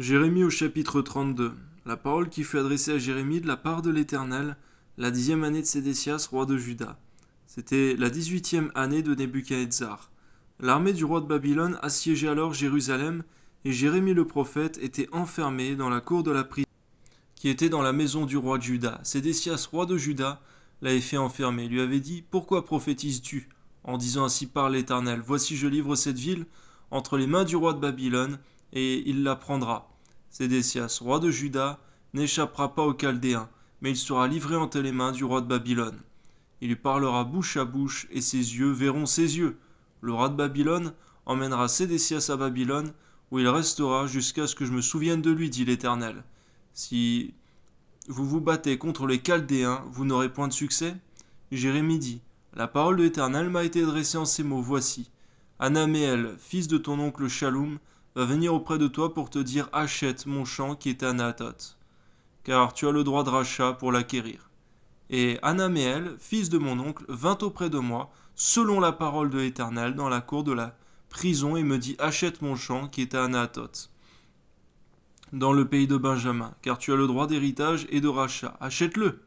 Jérémie au chapitre 32 La parole qui fut adressée à Jérémie de la part de l'Éternel, la dixième année de Sédécias, roi de Juda. C'était la dix-huitième année de Nebuchadnezzar. L'armée du roi de Babylone assiégeait alors Jérusalem, et Jérémie le prophète était enfermé dans la cour de la prison qui était dans la maison du roi de Juda. Sédécias, roi de Juda, l'avait fait enfermer, lui avait dit Pourquoi prophétises-tu En disant ainsi par l'Éternel Voici, je livre cette ville entre les mains du roi de Babylone, et il la prendra. Sédécias, roi de Juda, n'échappera pas aux Chaldéens, mais il sera livré entre les mains du roi de Babylone. Il lui parlera bouche à bouche, et ses yeux verront ses yeux. Le roi de Babylone emmènera Sédécias à Babylone, où il restera jusqu'à ce que je me souvienne de lui, dit l'Éternel. Si vous vous battez contre les Chaldéens, vous n'aurez point de succès Jérémie dit, La parole de l'Éternel m'a été adressée en ces mots, voici. Anaméel, fils de ton oncle Shalom, va venir auprès de toi pour te dire Achète mon champ qui est à car tu as le droit de rachat pour l'acquérir. Et Anaméel, fils de mon oncle, vint auprès de moi, selon la parole de l'Éternel, dans la cour de la prison, et me dit Achète mon champ qui est à Anatot, dans le pays de Benjamin, car tu as le droit d'héritage et de rachat, achète-le.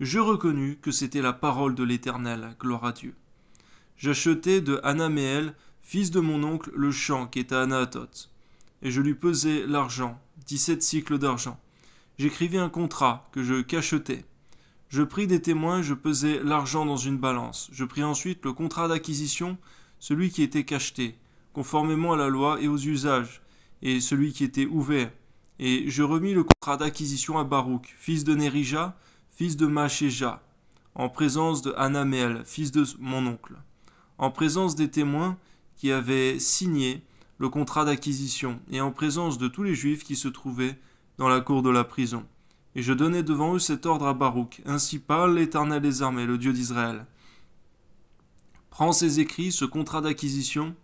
Je reconnus que c'était la parole de l'Éternel, gloire à Dieu. J'achetai de Anaméel fils de mon oncle le champ qui est à Anatoth, Et je lui pesai l'argent, dix-sept cycles d'argent. J'écrivis un contrat que je cachetais. Je pris des témoins, je pesai l'argent dans une balance. Je pris ensuite le contrat d'acquisition, celui qui était cacheté, conformément à la loi et aux usages, et celui qui était ouvert. Et je remis le contrat d'acquisition à Baruch, fils de Nerija, fils de Machéja, en présence de Anamel, fils de mon oncle. En présence des témoins, qui avait signé le contrat d'acquisition, et en présence de tous les Juifs qui se trouvaient dans la cour de la prison. Et je donnai devant eux cet ordre à Baruch. Ainsi parle l'Éternel des armées, le Dieu d'Israël. Prends ces écrits, ce contrat d'acquisition,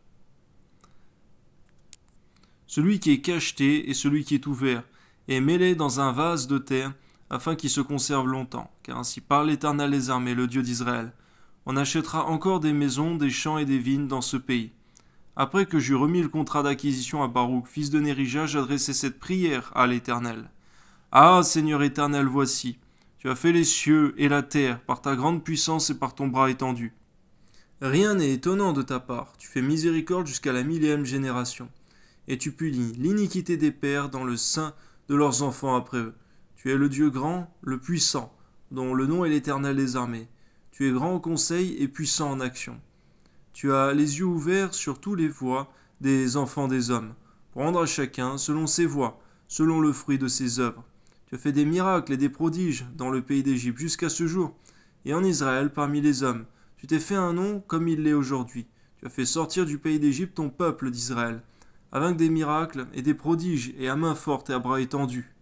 celui qui est cacheté et celui qui est ouvert, et mets-les dans un vase de terre, afin qu'il se conserve longtemps. Car ainsi parle l'Éternel des armées, le Dieu d'Israël. On achètera encore des maisons, des champs et des vignes dans ce pays après que j'eus remis le contrat d'acquisition à Baruch, fils de Nérija, j'adressai cette prière à l'Éternel. Ah, Seigneur Éternel, voici, tu as fait les cieux et la terre par ta grande puissance et par ton bras étendu. Rien n'est étonnant de ta part, tu fais miséricorde jusqu'à la millième génération, et tu punis l'iniquité des pères dans le sein de leurs enfants après eux. Tu es le Dieu grand, le puissant, dont le nom est l'Éternel des armées. Tu es grand en conseil et puissant en action. Tu as les yeux ouverts sur tous les voies des enfants des hommes, pour rendre à chacun selon ses voies, selon le fruit de ses œuvres. Tu as fait des miracles et des prodiges dans le pays d'Égypte jusqu'à ce jour, et en Israël parmi les hommes. Tu t'es fait un nom comme il l'est aujourd'hui. Tu as fait sortir du pays d'Égypte ton peuple d'Israël, avec des miracles et des prodiges, et à main forte et à bras étendus.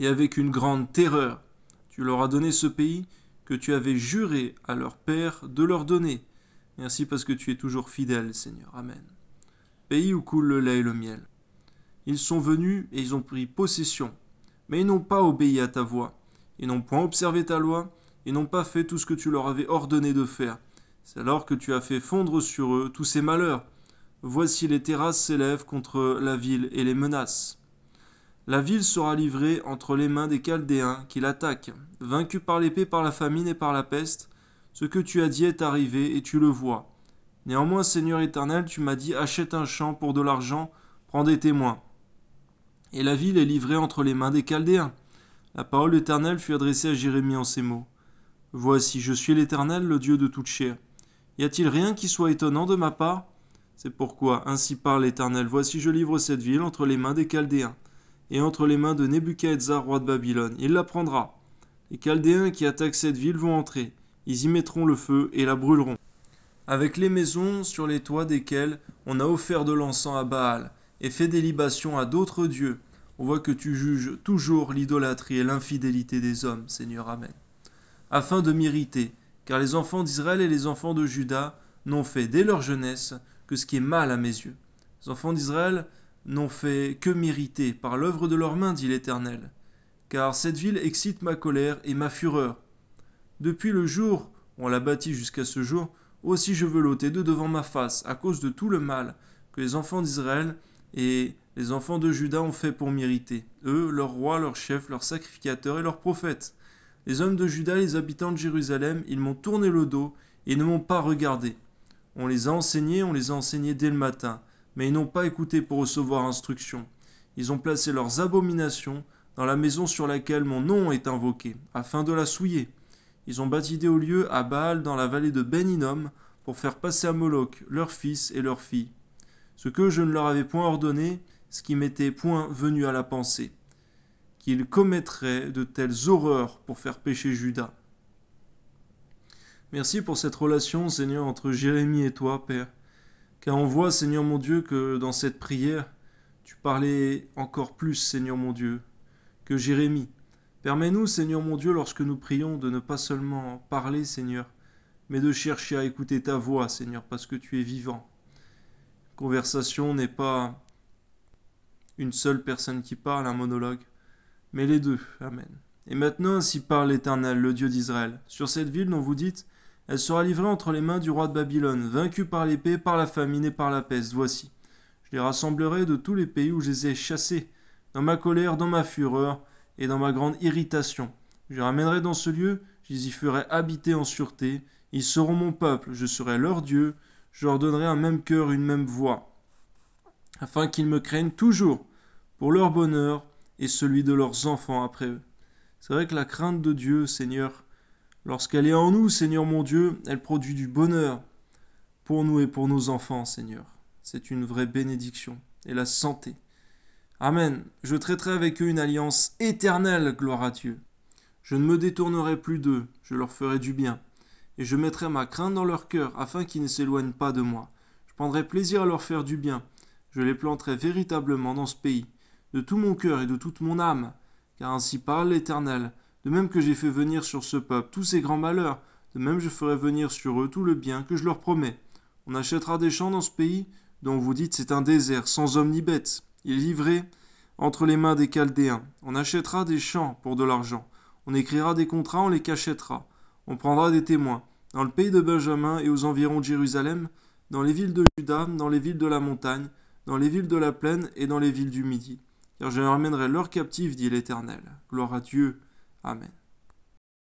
Et avec une grande terreur, tu leur as donné ce pays que tu avais juré à leur père de leur donner. Merci parce que tu es toujours fidèle, Seigneur. Amen. Pays où coule le lait et le miel. Ils sont venus et ils ont pris possession, mais ils n'ont pas obéi à ta voix. Ils n'ont point observé ta loi, ils n'ont pas fait tout ce que tu leur avais ordonné de faire. C'est alors que tu as fait fondre sur eux tous ces malheurs. Voici les terrasses s'élèvent contre la ville et les menaces. La ville sera livrée entre les mains des Chaldéens qui l'attaquent. vaincue par l'épée, par la famine et par la peste, ce que tu as dit est arrivé, et tu le vois. Néanmoins, Seigneur éternel, tu m'as dit, achète un champ pour de l'argent, prends des témoins. Et la ville est livrée entre les mains des Chaldéens. La parole éternelle fut adressée à Jérémie en ces mots. Voici, je suis l'Éternel, le Dieu de toute chair. Y a-t-il rien qui soit étonnant de ma part C'est pourquoi, ainsi parle l'Éternel, voici je livre cette ville entre les mains des Chaldéens, et entre les mains de Nebuchadnezzar, roi de Babylone. Il la prendra. Les Chaldéens qui attaquent cette ville vont entrer, ils y mettront le feu et la brûleront. Avec les maisons sur les toits desquelles on a offert de l'encens à Baal et fait des libations à d'autres dieux, on voit que tu juges toujours l'idolâtrie et l'infidélité des hommes, Seigneur Amen. Afin de m'irriter, car les enfants d'Israël et les enfants de Juda n'ont fait dès leur jeunesse que ce qui est mal à mes yeux. Les enfants d'Israël n'ont fait que m'irriter par l'œuvre de leurs mains, dit l'Éternel. Car cette ville excite ma colère et ma fureur, depuis le jour où on l'a bâti jusqu'à ce jour, aussi je veux l'ôter de devant ma face, à cause de tout le mal que les enfants d'Israël et les enfants de Juda ont fait pour m'irriter, eux, leurs rois, leurs chefs, leurs sacrificateurs et leurs prophètes. Les hommes de Juda, les habitants de Jérusalem, ils m'ont tourné le dos et ne m'ont pas regardé. On les a enseignés, on les a enseignés dès le matin, mais ils n'ont pas écouté pour recevoir instruction. Ils ont placé leurs abominations dans la maison sur laquelle mon nom est invoqué, afin de la souiller. Ils ont des au lieu à Baal dans la vallée de ben pour faire passer à Moloch leurs fils et leurs filles. Ce que je ne leur avais point ordonné, ce qui m'était point venu à la pensée, qu'ils commettraient de telles horreurs pour faire pécher Judas. Merci pour cette relation, Seigneur, entre Jérémie et toi, Père, car on voit, Seigneur mon Dieu, que dans cette prière, tu parlais encore plus, Seigneur mon Dieu, que Jérémie, Permets-nous, Seigneur mon Dieu, lorsque nous prions, de ne pas seulement parler, Seigneur, mais de chercher à écouter ta voix, Seigneur, parce que tu es vivant. conversation n'est pas une seule personne qui parle, un monologue, mais les deux. Amen. Et maintenant, ainsi parle l'Éternel, le Dieu d'Israël, sur cette ville dont vous dites, elle sera livrée entre les mains du roi de Babylone, vaincue par l'épée, par la famine et par la peste. Voici, je les rassemblerai de tous les pays où je les ai chassés, dans ma colère, dans ma fureur, et dans ma grande irritation. Je ramènerai dans ce lieu, je les y ferai habiter en sûreté. Ils seront mon peuple, je serai leur Dieu, je leur donnerai un même cœur, une même voix, afin qu'ils me craignent toujours pour leur bonheur et celui de leurs enfants après eux. C'est vrai que la crainte de Dieu, Seigneur, lorsqu'elle est en nous, Seigneur mon Dieu, elle produit du bonheur pour nous et pour nos enfants, Seigneur. C'est une vraie bénédiction et la santé. Amen. Je traiterai avec eux une alliance éternelle, gloire à Dieu. Je ne me détournerai plus d'eux, je leur ferai du bien. Et je mettrai ma crainte dans leur cœur, afin qu'ils ne s'éloignent pas de moi. Je prendrai plaisir à leur faire du bien. Je les planterai véritablement dans ce pays, de tout mon cœur et de toute mon âme. Car ainsi parle l'Éternel, de même que j'ai fait venir sur ce peuple tous ces grands malheurs, de même je ferai venir sur eux tout le bien que je leur promets. On achètera des champs dans ce pays, dont vous dites c'est un désert, sans hommes ni bêtes. Il livré entre les mains des Chaldéens. On achètera des champs pour de l'argent. On écrira des contrats, on les cachètera. On prendra des témoins. Dans le pays de Benjamin et aux environs de Jérusalem, dans les villes de Juda, dans les villes de la montagne, dans les villes de la plaine et dans les villes du Midi. Car je ramènerai leurs captifs, dit l'Éternel. Gloire à Dieu. Amen.